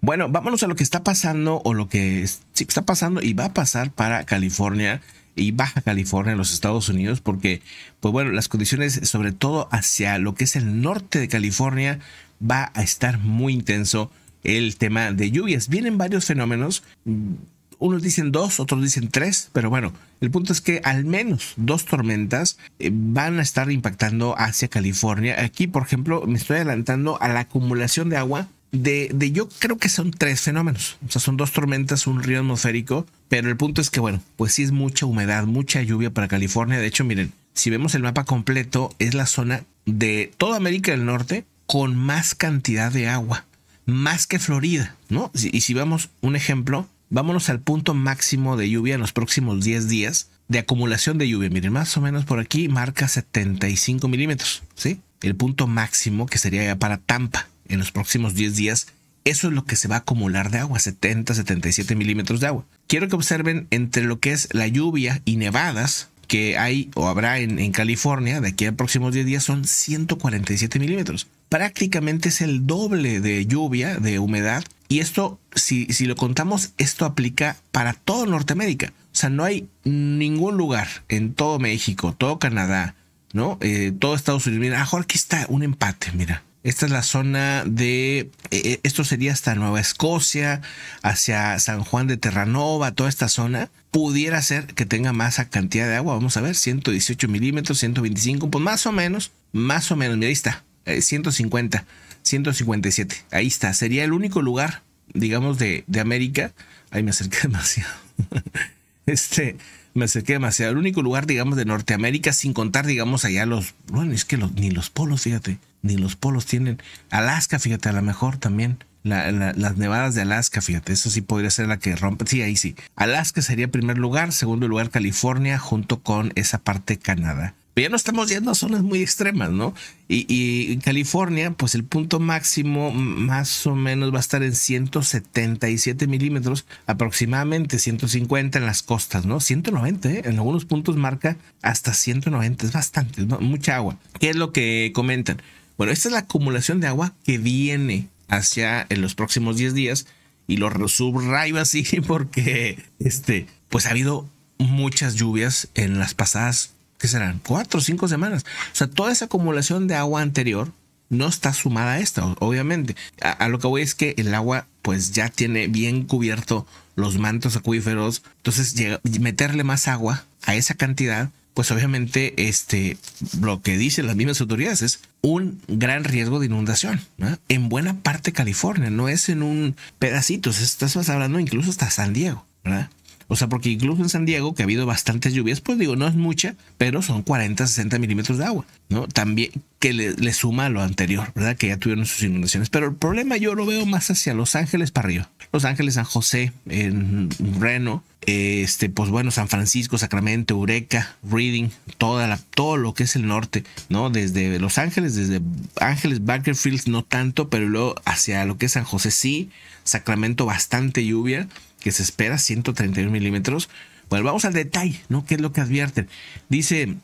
Bueno, vámonos a lo que está pasando o lo que está pasando y va a pasar para California y Baja California en los Estados Unidos porque, pues bueno, las condiciones sobre todo hacia lo que es el norte de California va a estar muy intenso el tema de lluvias. Vienen varios fenómenos, unos dicen dos, otros dicen tres, pero bueno, el punto es que al menos dos tormentas eh, van a estar impactando hacia California. Aquí, por ejemplo, me estoy adelantando a la acumulación de agua de, yo creo que son tres fenómenos. O sea, son dos tormentas, un río atmosférico, pero el punto es que, bueno, pues sí es mucha humedad, mucha lluvia para California. De hecho, miren, si vemos el mapa completo, es la zona de toda América del Norte con más cantidad de agua, más que Florida, ¿no? Y si vamos un ejemplo, vámonos al punto máximo de lluvia en los próximos 10 días de acumulación de lluvia. Miren, más o menos por aquí marca 75 milímetros, ¿sí? El punto máximo que sería para Tampa en los próximos 10 días, eso es lo que se va a acumular de agua, 70, 77 milímetros de agua. Quiero que observen entre lo que es la lluvia y nevadas que hay o habrá en, en California de aquí a los próximos 10 días son 147 milímetros. Prácticamente es el doble de lluvia, de humedad. Y esto, si, si lo contamos, esto aplica para todo Norteamérica. O sea, no hay ningún lugar en todo México, todo Canadá, ¿no? Eh, todo Estados Unidos. Mira, ah, Jorge, aquí está un empate, mira. Esta es la zona de, eh, esto sería hasta Nueva Escocia, hacia San Juan de Terranova, toda esta zona. Pudiera ser que tenga más cantidad de agua, vamos a ver, 118 milímetros, 125, pues más o menos, más o menos, mira, ahí está, 150, eh, 157, ahí está, sería el único lugar, digamos, de, de América. Ahí me acerqué demasiado. este, me acerqué demasiado. El único lugar, digamos, de Norteamérica, sin contar, digamos, allá los. Bueno, es que los, ni los polos, fíjate, ni los polos tienen. Alaska, fíjate, a lo mejor también. las nevadas de Alaska, fíjate, eso sí podría ser la que rompe. Sí, ahí sí. Alaska sería primer lugar, segundo lugar California, junto con esa parte Canadá. Pero ya no estamos yendo a zonas muy extremas, ¿no? Y, en California, pues el punto máximo más o menos va a estar en 177 milímetros, aproximadamente 150 en las costas, ¿no? 190, ¿eh? en algunos puntos marca hasta 190, es bastante, ¿no? mucha agua. ¿Qué es lo que comentan? Bueno, esta es la acumulación de agua que viene hacia en los próximos 10 días y lo subrayo así porque, este, pues ha habido muchas lluvias en las pasadas que serán cuatro o cinco semanas. O sea, toda esa acumulación de agua anterior no está sumada a esta, obviamente. A, lo que voy es que el agua pues ya tiene bien cubierto los mantos acuíferos, entonces meterle más agua a esa cantidad, pues obviamente este, lo que dicen las mismas autoridades es un gran riesgo de inundación. En buena parte de California, no es en un pedacito, estás hablando incluso hasta San Diego. ¿verdad? O sea, porque incluso en San Diego, que ha habido bastantes lluvias, pues digo, no es mucha, pero son 40, 60 milímetros de agua, ¿no? También que le, suma a lo anterior, ¿verdad? Que ya tuvieron sus inundaciones. Pero el problema yo lo veo más hacia Los Ángeles para arriba. Los Ángeles, San José, en Reno, este, pues bueno, San Francisco, Sacramento, Eureka, Reading, toda la, todo lo que es el norte, ¿no? Desde Los Ángeles, desde Ángeles, Bakersfield, no tanto, pero luego hacia lo que es San José, sí, Sacramento, bastante lluvia que se espera, 131 milímetros. Bueno, vamos al detalle, ¿no? ¿Qué es lo que advierten? Dice,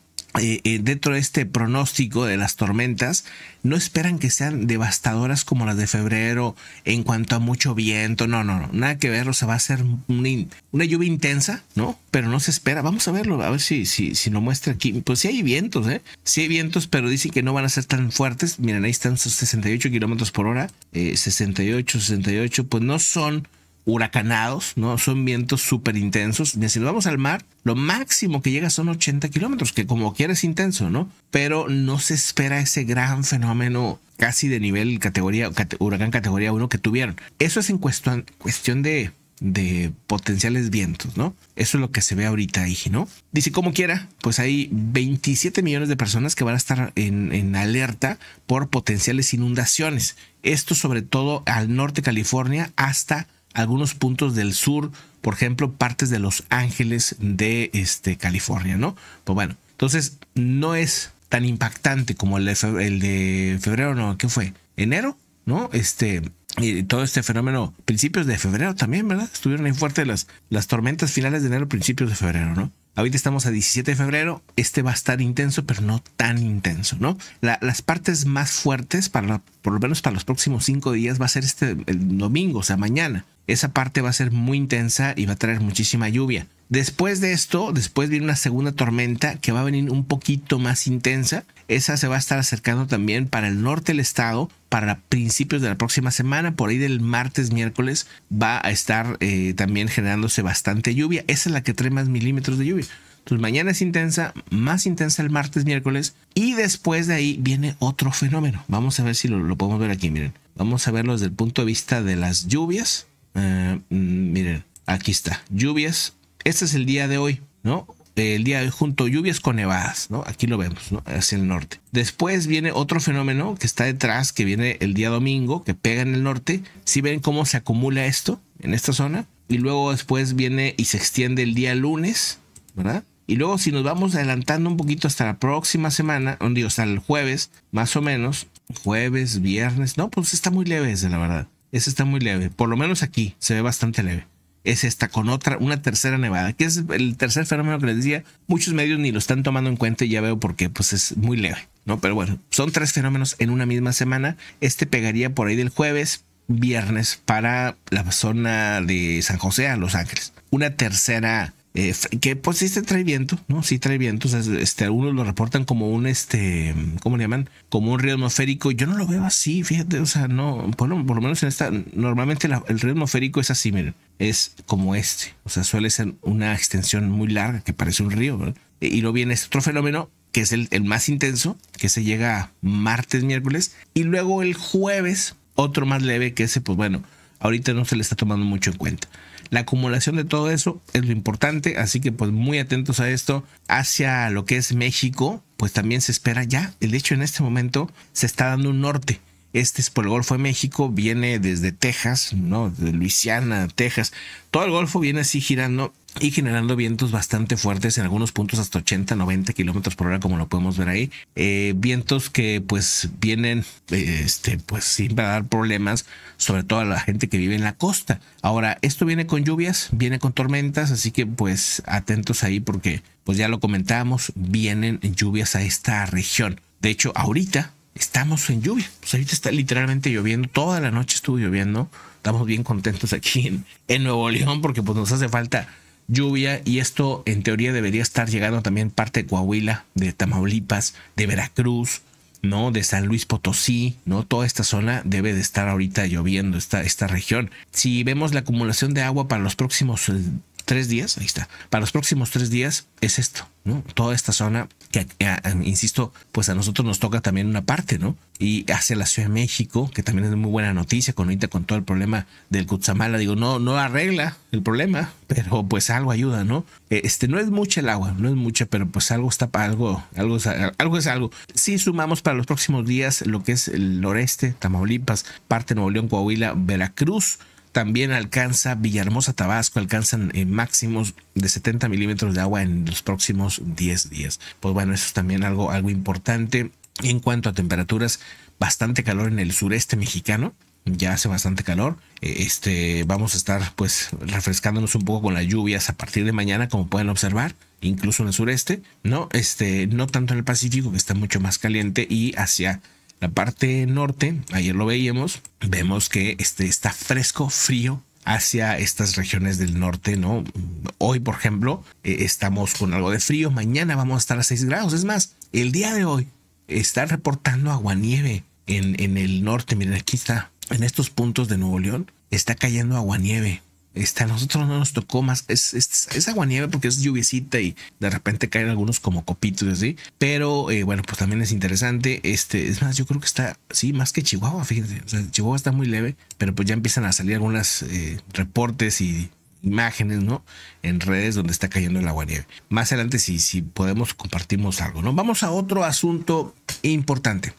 eh, eh, dentro de este pronóstico de las tormentas, no esperan que sean devastadoras como las de febrero en cuanto a mucho viento, no, no, no, nada que ver, o sea, va a ser una, lluvia intensa, ¿no? Pero no se espera, vamos a verlo, a ver si, si, si lo muestra aquí, pues sí hay vientos, ¿eh? Sí hay vientos, pero dicen que no van a ser tan fuertes, miren, ahí están sus 68 kilómetros por hora, 68, eh, 68, pues no son huracanados, ¿no? Son vientos súper intensos. Si vamos al mar, lo máximo que llega son 80 kilómetros, que como quiera es intenso, ¿no? Pero no se espera ese gran fenómeno casi de nivel categoría, huracán categoría 1 que tuvieron. Eso es en cuestión, cuestión de, de potenciales vientos, ¿no? Eso es lo que se ve ahorita ahí, ¿no? Dice, como quiera, pues hay 27 millones de personas que van a estar en, en alerta por potenciales inundaciones. Esto sobre todo al norte de California hasta algunos puntos del sur, por ejemplo, partes de Los Ángeles de este, California, ¿no? Pues bueno, entonces no es tan impactante como el de, febrero, ¿no? ¿Qué fue? ¿Enero? ¿No? Este, y todo este fenómeno, principios de febrero también, ¿verdad? Estuvieron ahí fuertes las, las tormentas finales de enero, principios de febrero, ¿no? Ahorita estamos a 17 de febrero, este va a estar intenso, pero no tan intenso, ¿no? las partes más fuertes, para, por lo menos para los próximos cinco días, va a ser este el domingo, o sea, mañana esa parte va a ser muy intensa y va a traer muchísima lluvia. Después de esto, después viene una segunda tormenta que va a venir un poquito más intensa. Esa se va a estar acercando también para el norte del estado, para principios de la próxima semana, por ahí del martes, miércoles, va a estar eh, también generándose bastante lluvia. Esa es la que trae más milímetros de lluvia. Entonces mañana es intensa, más intensa el martes, miércoles, y después de ahí viene otro fenómeno. Vamos a ver si lo, podemos ver aquí, miren. Vamos a verlo desde el punto de vista de las lluvias eh, mm, miren, aquí está. Lluvias. Este es el día de hoy, ¿no? El día de hoy junto lluvias con nevadas, ¿no? Aquí lo vemos, ¿no? Hacia el norte. Después viene otro fenómeno que está detrás, que viene el día domingo, que pega en el norte. Si ven cómo se acumula esto en esta zona. Y luego después viene y se extiende el día lunes, ¿verdad? Y luego si nos vamos adelantando un poquito hasta la próxima semana, digo, hasta el jueves, más o menos, jueves, viernes, no, pues está muy leve de la verdad. Esa está muy leve. Por lo menos aquí se ve bastante leve. Es esta con otra, una tercera nevada, que es el tercer fenómeno que les decía. Muchos medios ni lo están tomando en cuenta y ya veo por qué, pues es muy leve, ¿no? Pero bueno, son tres fenómenos en una misma semana. Este pegaría por ahí del jueves, viernes, para la zona de San José a Los Ángeles. Una tercera que pues sí trae viento, ¿no? Sí trae viento, o sea, este, algunos lo reportan como un, este, ¿cómo le llaman? Como un río atmosférico. Yo no lo veo así, fíjate, o sea, no, por lo, por lo menos en esta, normalmente el río atmosférico es así, miren, es como este, o sea, suele ser una extensión muy larga que parece un río, ¿verdad? Y luego viene este otro fenómeno que es el, el más intenso, que se llega martes, miércoles, y luego el jueves, otro más leve que ese, pues bueno, ahorita no se le está tomando mucho en cuenta. La acumulación de todo eso es lo importante, así que pues muy atentos a esto. Hacia lo que es México, pues también se espera ya. De hecho, en este momento se está dando un norte este es por el Golfo de México, viene desde Texas, ¿no? De Luisiana, Texas. Todo el Golfo viene así girando y generando vientos bastante fuertes en algunos puntos hasta 80, 90 kilómetros por hora, como lo podemos ver ahí. Eh, vientos que pues vienen, eh, este, pues sin dar problemas, sobre todo a la gente que vive en la costa. Ahora, esto viene con lluvias, viene con tormentas, así que pues atentos ahí porque pues ya lo comentamos, vienen lluvias a esta región. De hecho, ahorita estamos en lluvia. Pues ahorita está literalmente lloviendo, toda la noche estuvo lloviendo. Estamos bien contentos aquí en, Nuevo León porque pues nos hace falta lluvia y esto en teoría debería estar llegando también parte de Coahuila, de Tamaulipas, de Veracruz, ¿no? De San Luis Potosí, ¿no? Toda esta zona debe de estar ahorita lloviendo, esta, esta región. Si vemos la acumulación de agua para los próximos eh, tres días, ahí está, para los próximos tres días es esto, ¿no? Toda esta zona que, eh, eh, insisto, pues a nosotros nos toca también una parte, ¿no? Y hace la Ciudad de México, que también es muy buena noticia, con ahorita con todo el problema del Cutzamala, digo, no, no arregla el problema, pero pues algo ayuda, ¿no? Eh, este, no es mucha el agua, no es mucha, pero pues algo está para algo, algo es algo. Es algo. Si sumamos para los próximos días lo que es el noreste, Tamaulipas, parte de Nuevo León, Coahuila, Veracruz, también alcanza Villahermosa, Tabasco, alcanzan máximos de 70 milímetros de agua en los próximos 10 días. Pues bueno, eso es también algo, algo importante. En cuanto a temperaturas, bastante calor en el sureste mexicano, ya hace bastante calor. Eh, este, vamos a estar pues refrescándonos un poco con las lluvias a partir de mañana, como pueden observar, incluso en el sureste, ¿no? Este, no tanto en el Pacífico, que está mucho más caliente, y hacia la parte norte, ayer lo veíamos, vemos que este está fresco, frío, hacia estas regiones del norte, ¿no? Hoy, por ejemplo, eh, estamos con algo de frío, mañana vamos a estar a 6 grados, es más, el día de hoy está reportando aguanieve en, en el norte, miren, aquí está, en estos puntos de Nuevo León, está cayendo aguanieve, está nosotros no nos tocó más. Es, agua nieve porque es lluviecita y de repente caen algunos como copitos y así. Pero eh, bueno, pues también es interesante. Este, es más, yo creo que está, sí, más que Chihuahua, fíjense. Chihuahua está muy leve, pero pues ya empiezan a salir algunas eh, reportes y imágenes, ¿no? En redes donde está cayendo el agua nieve. Más adelante, si, si podemos, compartimos algo, ¿no? Vamos a otro asunto importante.